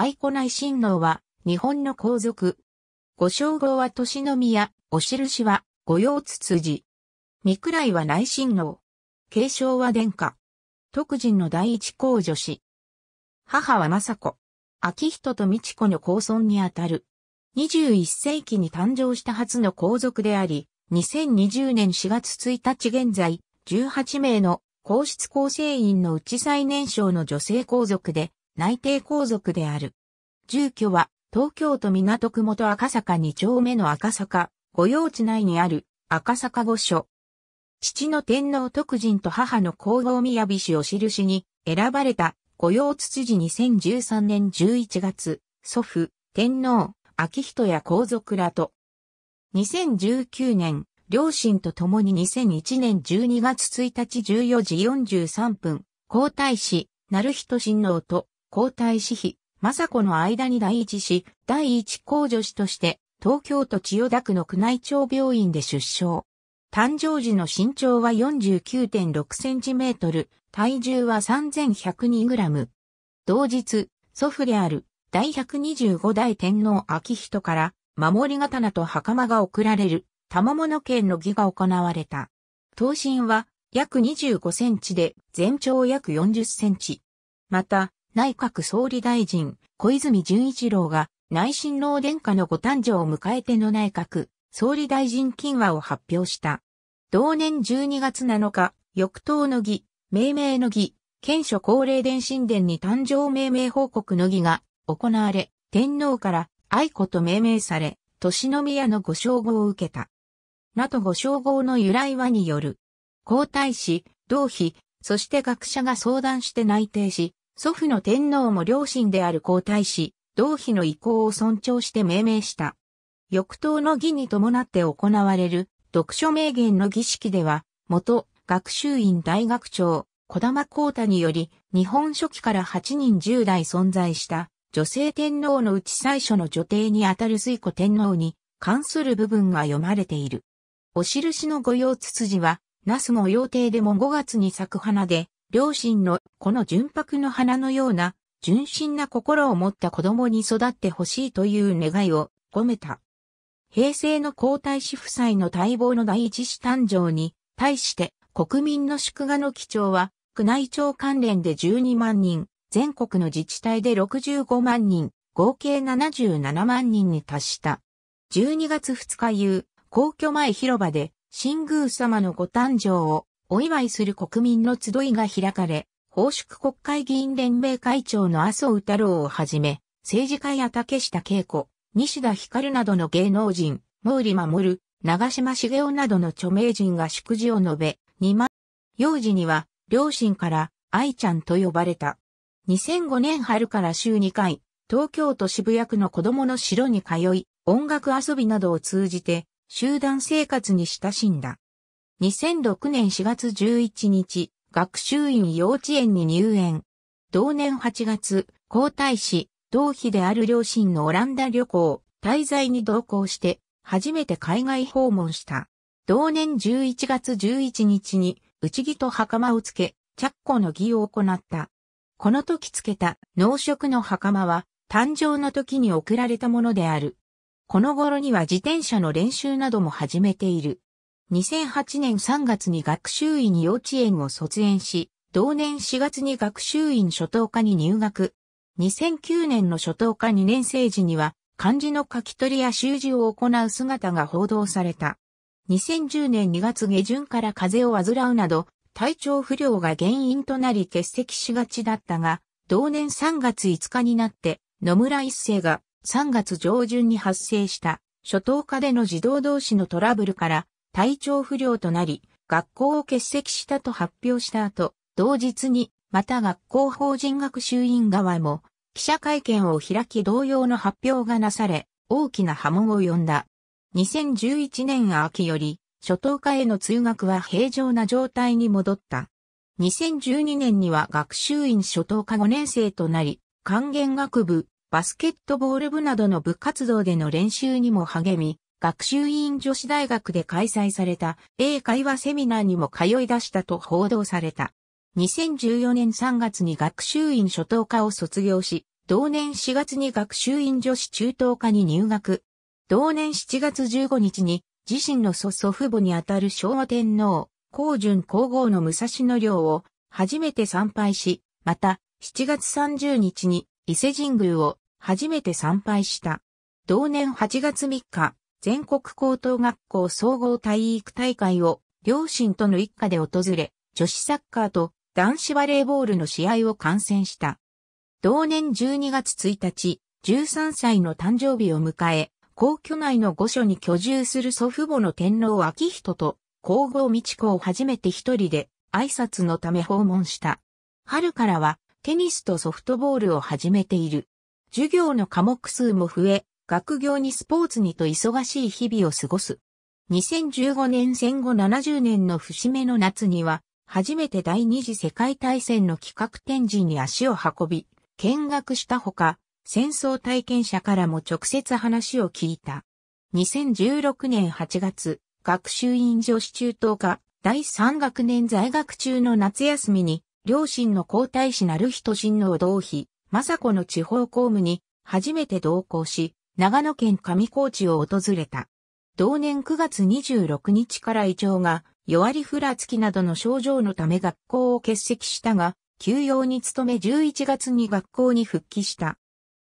愛子内親王は、日本の皇族。ご称号は年の宮、お印は、御用つつじ。三位は内親王。継承は殿下。徳人の第一皇女子。母は政子。明人と美智子の皇孫にあたる。21世紀に誕生した初の皇族であり、2020年4月1日現在、18名の皇室構成員のうち最年少の女性皇族で、内定皇族である。住居は、東京都港区元赤坂2丁目の赤坂、御用地内にある赤坂御所。父の天皇徳人と母の皇后宮氏を印に選ばれた御用土事2013年11月、祖父、天皇、秋人や皇族らと、2019年、両親と共に2001年12月1日14時43分、皇太子、成人親王と皇太子妃、政子の間に第一子、第一皇女子として、東京都千代田区の宮内庁病院で出生。誕生時の身長は49.6センチメートル、体重は3102グラム。同日、祖父である第125代天皇昭仁から守り刀と袴が贈られる玉物剣の儀が行われた。刀身は約25センチで全長約40センチ。また、内閣総理大臣、小泉純一郎が、内親王殿下のご誕生を迎えての内閣、総理大臣金和を発表した。同年12月7日、翌冬の儀、命名の儀、県所高齢伝神殿に誕生命名報告の儀が行われ、天皇から愛子と命名され、年宮のご称号を受けた。なとご称号の由来はによる。皇太子、同妃、そして学者が相談して内定し、祖父の天皇も両親である皇太子、同妃の意向を尊重して命名した。翌頭の儀に伴って行われる読書名言の儀式では、元学習院大学長、小玉光太により、日本初期から8人10代存在した女性天皇のうち最初の女帝にあたる水子天皇に関する部分が読まれている。お印の御用筒つは、那須御用邸でも5月に咲く花で、両親のこの純白の花のような純真な心を持った子供に育ってほしいという願いを込めた。平成の皇太子夫妻の待望の第一子誕生に対して国民の祝賀の基調は宮内庁関連で12万人、全国の自治体で65万人、合計77万人に達した。12月2日夕、皇居前広場で、新宮様のご誕生をお祝いする国民の集いが開かれ、報祝国会議員連盟会長の麻生太郎をはじめ、政治家や竹下恵子、西田光などの芸能人、毛利守、長島茂雄などの著名人が祝辞を述べ、2万、幼児には、両親から、愛ちゃんと呼ばれた。2005年春から週2回、東京都渋谷区の子供の城に通い、音楽遊びなどを通じて、集団生活に親しんだ。2006年4月11日、学習院幼稚園に入園。同年8月、皇太子、同妃である両親のオランダ旅行、滞在に同行して、初めて海外訪問した。同年11月11日に、内着と袴をつけ、着古の儀を行った。この時つけた農色の袴は、誕生の時に贈られたものである。この頃には自転車の練習なども始めている。2008年3月に学習院幼稚園を卒園し、同年4月に学習院初等科に入学。2009年の初等科2年生時には、漢字の書き取りや習字を行う姿が報道された。2010年2月下旬から風邪を患うなど、体調不良が原因となり欠席しがちだったが、同年3月5日になって、野村一世が3月上旬に発生した初等科での児童同士のトラブルから体調不良となり、学校を欠席したと発表した後、同日に、また学校法人学習院側も、記者会見を開き同様の発表がなされ、大きな波紋を呼んだ。2011年秋より、初等科への通学は平常な状態に戻った。2012年には学習院初等科5年生となり、管弦学部、バスケットボール部などの部活動での練習にも励み、学習院女子大学で開催された英会話セミナーにも通い出したと報道された。2014年3月に学習院初等科を卒業し、同年4月に学習院女子中等科に入学。同年7月15日に自身の祖祖父母にあたる昭和天皇、皇順皇后の武蔵野陵を初めて参拝し、また7月30日に伊勢神宮を初めて参拝した。同年8月3日、全国高等学校総合体育大会を両親との一家で訪れ、女子サッカーと男子バレーボールの試合を観戦した。同年12月1日、13歳の誕生日を迎え、皇居内の御所に居住する祖父母の天皇昭仁と皇后美智子を初めて一人で挨拶のため訪問した。春からはテニスとソフトボールを始めている。授業の科目数も増え、学業にスポーツにと忙しい日々を過ごす。2015年戦後70年の節目の夏には、初めて第二次世界大戦の企画展示に足を運び、見学したほか、戦争体験者からも直接話を聞いた。2016年8月、学習院女子中等科第3学年在学中の夏休みに、両親の皇太子なる人親王同妃、雅子の地方公務に初めて同行し、長野県上高地を訪れた。同年9月26日から胃腸が弱りふらつきなどの症状のため学校を欠席したが、休養に努め11月に学校に復帰した。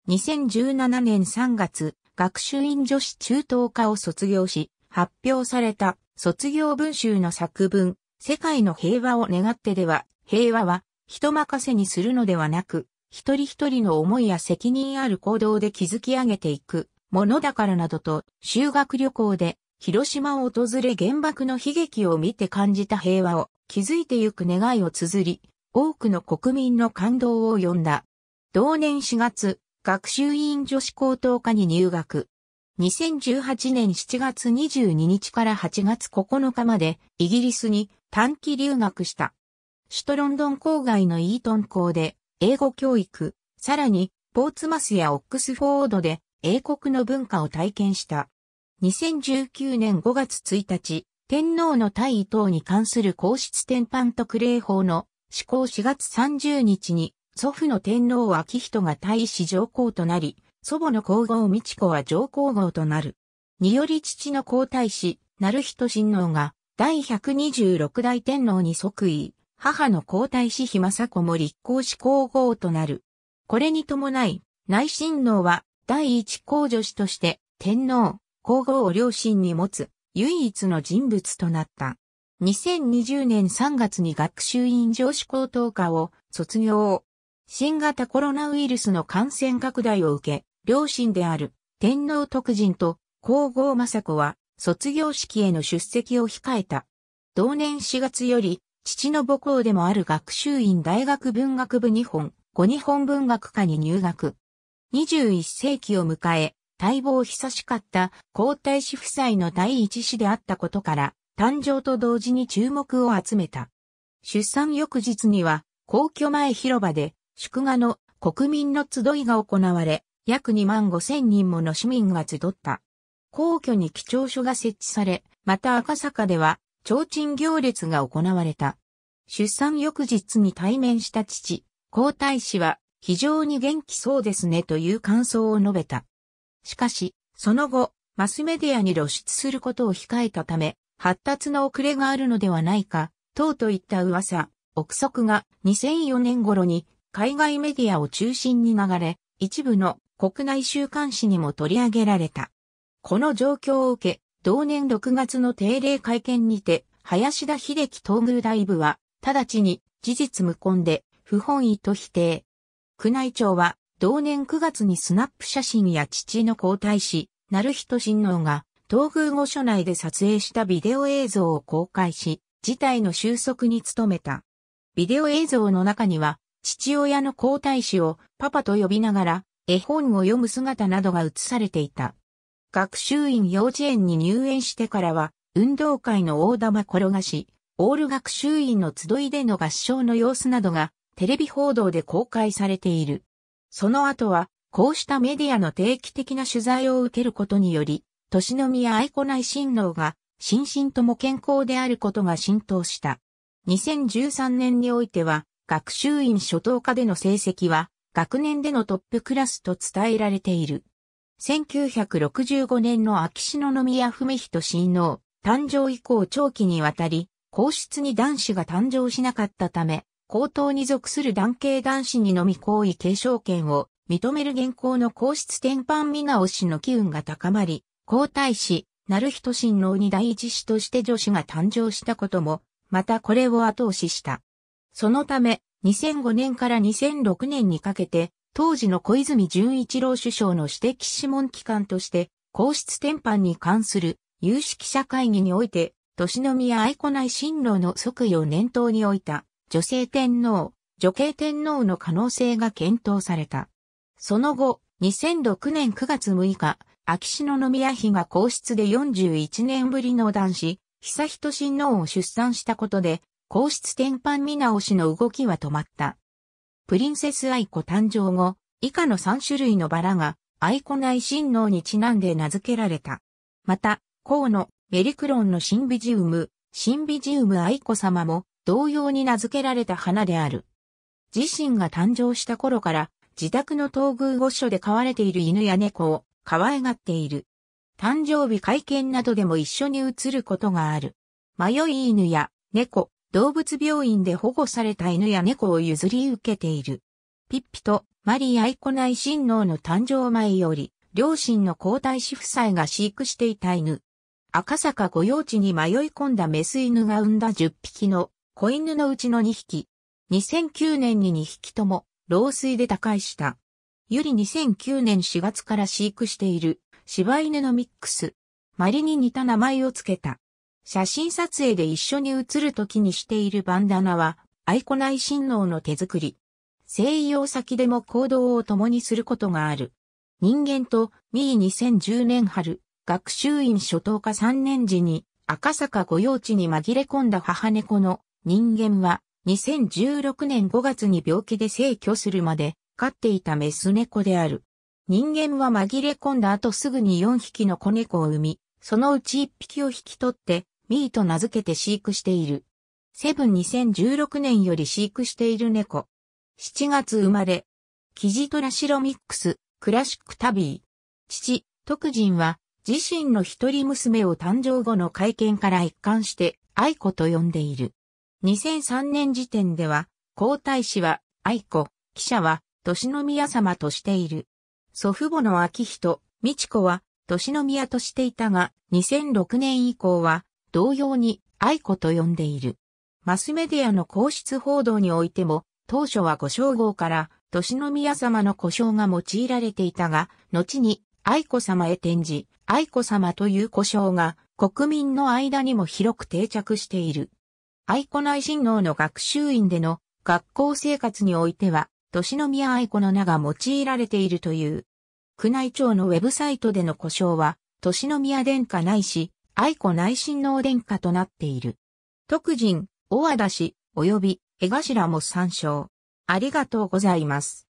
2017年3月、学習院女子中等科を卒業し、発表された卒業文集の作文、世界の平和を願ってでは、平和は人任せにするのではなく、一人一人の思いや責任ある行動で築き上げていくものだからなどと修学旅行で広島を訪れ原爆の悲劇を見て感じた平和を築いてゆく願いを綴り、多くの国民の感動を呼んだ。同年4月、学習院女子高等科に入学。2018年7月22日から8月9日までイギリスに短期留学した。首都ロンドン郊外のイートン校で英語教育、さらに、ポーツマスやオックスフォードで英国の文化を体験した。2019年5月1日、天皇の退位等に関する皇室典範特例法の施行4月30日に、祖父の天皇は明人が退位し上皇となり、祖母の皇后美智子は上皇后となる。により父の皇太子、成人親王が、第126代天皇に即位。母の皇太子妃政子も立皇子皇后となる。これに伴い、内親王は第一皇女子として天皇、皇后を両親に持つ唯一の人物となった。2020年3月に学習院上司高等科を卒業。新型コロナウイルスの感染拡大を受け、両親である天皇徳人と皇后政子は卒業式への出席を控えた。同年4月より父の母校でもある学習院大学文学部日本、後日本文学科に入学。21世紀を迎え、待望久しかった皇太子夫妻の第一子であったことから、誕生と同時に注目を集めた。出産翌日には、皇居前広場で、祝賀の国民の集いが行われ、約2万5千人もの市民が集った。皇居に基調書が設置され、また赤坂では提灯行列が行われた。出産翌日に対面した父、皇太子は非常に元気そうですねという感想を述べた。しかし、その後、マスメディアに露出することを控えたため、発達の遅れがあるのではないか、等といった噂、憶測が2004年頃に海外メディアを中心に流れ、一部の国内週刊誌にも取り上げられた。この状況を受け、同年6月の定例会見にて、林田秀樹東宮大部は、直ちに事実無根で、不本意と否定。宮内庁は、同年9月にスナップ写真や父の皇太子、成人親王が、東宮御所内で撮影したビデオ映像を公開し、事態の収束に努めた。ビデオ映像の中には、父親の皇太子をパパと呼びながら、絵本を読む姿などが映されていた。学習院幼稚園に入園してからは、運動会の大玉転がし、オール学習院の集いでの合唱の様子などが、テレビ報道で公開されている。その後は、こうしたメディアの定期的な取材を受けることにより、年の宮愛子内親王が、心身とも健康であることが浸透した。2013年においては、学習院初等科での成績は、学年でのトップクラスと伝えられている。1965年の秋篠宮文人親王、誕生以降長期にわたり、皇室に男子が誕生しなかったため、皇統に属する男系男子にのみ皇位継承権を認める現行の皇室転換見直しの機運が高まり、皇太子、なる人親王に第一子として女子が誕生したことも、またこれを後押しした。そのため、2005年から2006年にかけて、当時の小泉純一郎首相の私的諮問機関として、皇室転換に関する有識者会議において、年宮愛子内新郎の即位を念頭に置いた女性天皇、女系天皇の可能性が検討された。その後、2006年9月6日、秋篠宮妃が皇室で41年ぶりの男子、久仁親王を出産したことで、皇室転換見直しの動きは止まった。プリンセス愛子誕生後、以下の3種類のバラが、愛子内親王にちなんで名付けられた。また、河野、メリクロンのシンビジウム、シンビジウム愛子様も、同様に名付けられた花である。自身が誕生した頃から、自宅の東宮御所で飼われている犬や猫を可愛がっている。誕生日会見などでも一緒に映ることがある。迷い犬や猫、動物病院で保護された犬や猫を譲り受けている。ピッピとマリー・アイコナイ親王の誕生前より、両親の皇太子夫妻が飼育していた犬。赤坂御用地に迷い込んだメス犬が産んだ10匹の子犬のうちの2匹。2009年に2匹とも老衰で他界した。ゆり2009年4月から飼育している柴犬のミックス。マリに似た名前をつけた。写真撮影で一緒に写るときにしているバンダナは、愛子内親王の手作り。西洋先でも行動を共にすることがある。人間と、ミー2010年春、学習院初等科3年時に、赤坂御用地に紛れ込んだ母猫の人間は、2016年5月に病気で逝去するまで、飼っていたメス猫である。人間は紛れ込んだ後すぐに4匹の子猫を産み、そのうち1匹を引き取って、ミーと名付けて飼育している。セブン2016年より飼育している猫。7月生まれ。キジトラシロミックス、クラシックタビー。父、徳人は、自身の一人娘を誕生後の会見から一貫して、愛子と呼んでいる。2003年時点では、皇太子は、愛子、記者は、年宮様としている。祖父母の秋人、美智子は、年宮としていたが、2006年以降は、同様に愛子と呼んでいる。マスメディアの皇室報道においても、当初はご称号から、年宮様の故障が用いられていたが、後に愛子様へ転じ、愛子様という故障が国民の間にも広く定着している。愛子内親王の学習院での学校生活においては、年宮愛子の名が用いられているという。宮内庁のウェブサイトでの故障は、年宮殿下ないし、愛子内親王殿下となっている。徳人、大和田氏、及び、江頭も参照。ありがとうございます。